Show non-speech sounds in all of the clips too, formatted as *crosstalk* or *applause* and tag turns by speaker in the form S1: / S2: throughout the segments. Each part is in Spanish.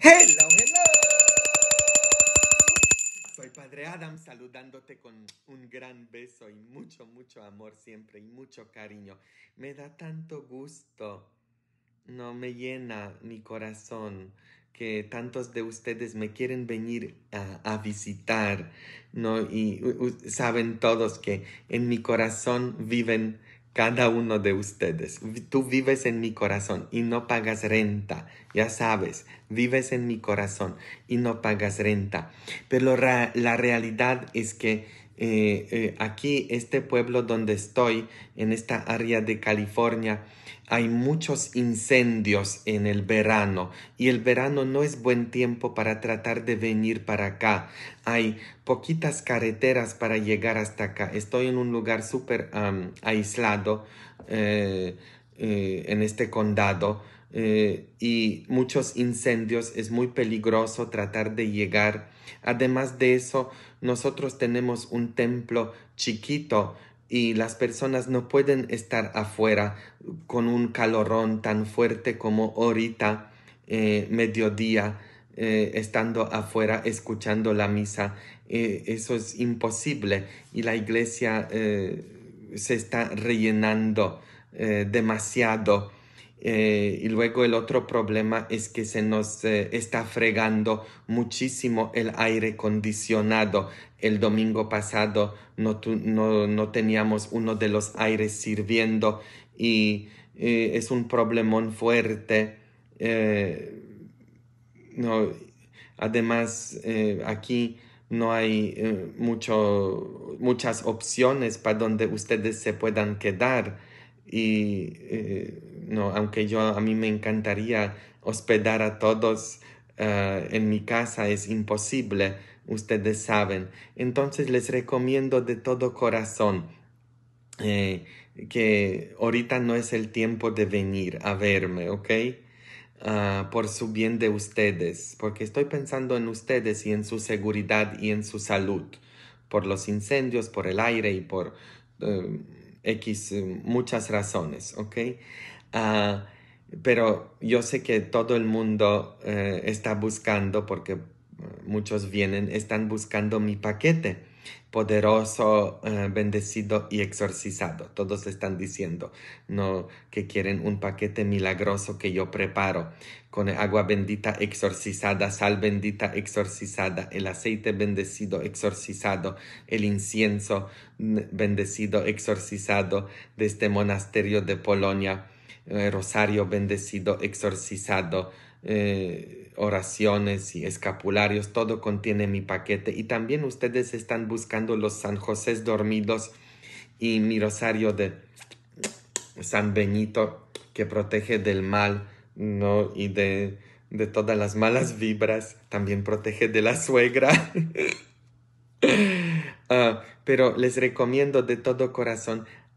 S1: Hello, hello. Soy Padre Adam saludándote con un gran beso y mucho, mucho amor siempre y mucho cariño. Me da tanto gusto. No me llena mi corazón que tantos de ustedes me quieren venir a, visitar, ¿no? Y saben todos que en mi corazón viven cada uno de ustedes. Tú vives en mi corazón y no pagas renta. Ya sabes, vives en mi corazón y no pagas renta. Pero la realidad es que eh, eh, aquí, este pueblo donde estoy, en esta área de California, hay muchos incendios en el verano y el verano no es buen tiempo para tratar de venir para acá. Hay poquitas carreteras para llegar hasta acá. Estoy en un lugar súper aislado. Eh, eh, en este condado eh, y muchos incendios, es muy peligroso tratar de llegar. Además de eso, nosotros tenemos un templo chiquito y las personas no pueden estar afuera con un calorón tan fuerte como ahorita, eh, mediodía, estando afuera escuchando la misa. eso es imposible y la iglesia se está rellenando eh, demasiado. Eh, y luego el otro problema es que se nos eh, está fregando muchísimo el aire acondicionado. El domingo pasado no, no, teníamos uno de los aires sirviendo y es un problemón fuerte. además, aquí no hay eh, mucho, muchas opciones para donde ustedes se puedan quedar. Y eh, no, aunque yo a mí me encantaría hospedar a todos ah, en mi casa, es imposible, ustedes saben. Entonces les recomiendo de todo corazón eh, que ahorita no es el tiempo de venir a verme, ¿ok? Ah, por su bien de ustedes, porque estoy pensando en ustedes y en su seguridad y en su salud, por los incendios, por el aire y por eh, X, eh, muchas razones, ¿ok? Ah, pero yo sé que todo el mundo eh, está buscando, porque muchos vienen, están buscando mi paquete poderoso, eh, bendecido y exorcizado. Todos están diciendo, no, que quieren un paquete milagroso que yo preparo con agua bendita exorcizada, sal bendita exorcizada, el aceite bendecido exorcizado, el incienso mm, bendecido exorcizado de este monasterio de Polonia eh, rosario bendecido, exorcizado, eh, oraciones y escapularios, todo contiene mi paquete. Y también ustedes están buscando los San José dormidos y mi rosario de San Benito que protege del mal ¿no? y de, todas las malas vibras, también protege de la suegra. *laughs* Ah, pero les recomiendo de todo corazón,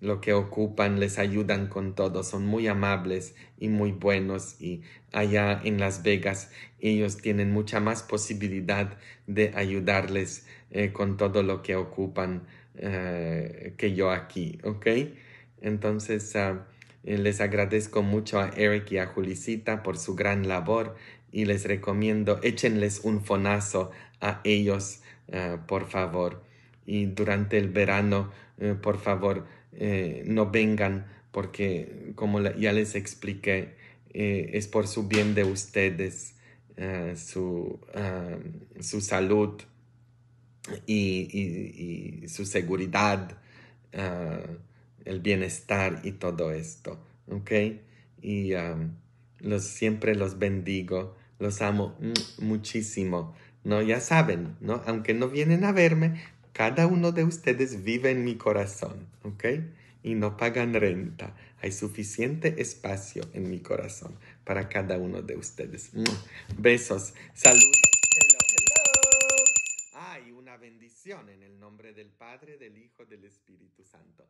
S1: lo que ocupan, les ayudan con todo, son muy amables y muy buenos y allá en Las Vegas ellos tienen mucha más posibilidad de ayudarles eh, con todo lo que ocupan eh, que yo aquí, ¿ok? Entonces ah, eh, les agradezco mucho a Eric y a Julisita por su gran labor y les recomiendo échenles un fonazo a ellos, por favor. Y durante el verano, por favor, eh, no vengan porque, como ya les expliqué, eh, es por su bien de ustedes, eh, su, su, salud y, su seguridad, el bienestar y todo esto. ¿Ok? Y um, los, siempre los bendigo, los amo mm, muchísimo. ¿no? Ya saben, ¿no? Aunque no vienen a verme, cada uno de ustedes vive en mi corazón, ¿ok? Y no pagan renta. Hay suficiente espacio en mi corazón para cada uno de ustedes. Mm. Besos, saludos. Hello, hello. Hay una bendición en el nombre del Padre, del Hijo, del Espíritu Santo.